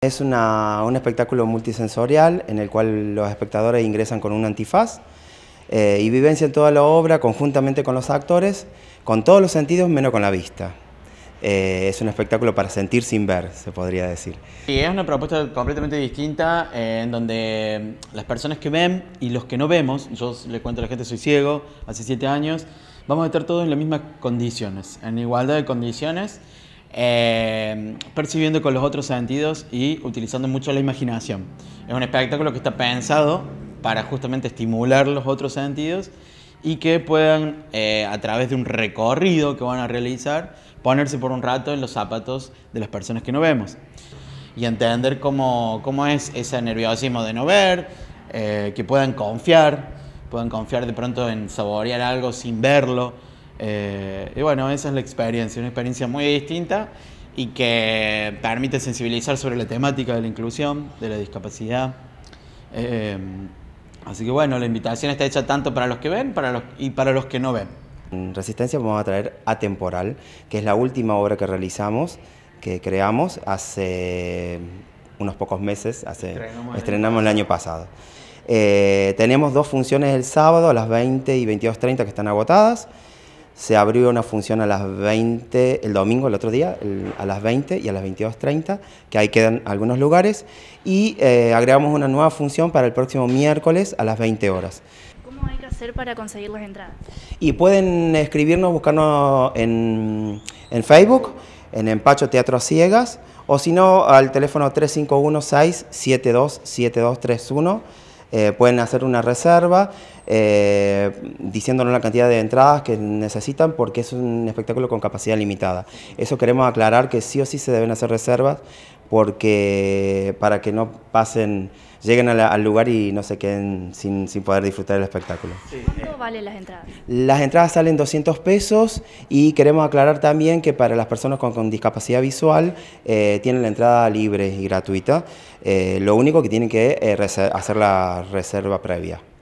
Es un espectáculo multisensorial en el cual los espectadores ingresan con un antifaz eh, y vivencian toda la obra conjuntamente con los actores, con todos los sentidos menos con la vista. Eh, es un espectáculo para sentir sin ver, se podría decir. Y es una propuesta completamente distinta eh, en donde mm, las personas que ven y los que no vemos, yo le cuento a la gente, soy ciego, hace siete años, vamos a estar todos en las mismas condiciones, en igualdad de condiciones eh, percibiendo con los otros sentidos y utilizando mucho la imaginación. Es un espectáculo que está pensado para justamente estimular los otros sentidos y que puedan, eh, a través de un recorrido que van a realizar, ponerse por un rato en los zapatos de las personas que no vemos y entender cómo, cómo es ese nerviosismo de no ver, eh, que puedan confiar, puedan confiar de pronto en saborear algo sin verlo eh, y bueno, esa es la experiencia, una experiencia muy distinta y que permite sensibilizar sobre la temática de la inclusión, de la discapacidad. Eh, así que bueno, la invitación está hecha tanto para los que ven para los, y para los que no ven. Resistencia vamos a traer Atemporal, que es la última obra que realizamos, que creamos hace unos pocos meses, hace, estrenamos, el año pasado. Eh, tenemos dos funciones el sábado a las 20 y 22.30 que están agotadas se abrió una función a las 20, el domingo, el otro día, a las 20 y a las 22.30, que ahí quedan algunos lugares, y eh, agregamos una nueva función para el próximo miércoles a las 20 horas. ¿Cómo hay que hacer para conseguir las entradas? Y pueden escribirnos, buscarnos en, en Facebook, en Empacho Teatro Ciegas, o si no, al teléfono 351 672 7231 eh, pueden hacer una reserva eh, diciéndonos la cantidad de entradas que necesitan porque es un espectáculo con capacidad limitada. Eso queremos aclarar que sí o sí se deben hacer reservas porque para que no pasen, lleguen al lugar y no se queden sin, sin poder disfrutar el espectáculo valen las entradas? Las entradas salen 200 pesos y queremos aclarar también que para las personas con, discapacidad visual eh, tienen la entrada libre y gratuita. Eh, lo único que tienen que eh, hacer la reserva previa.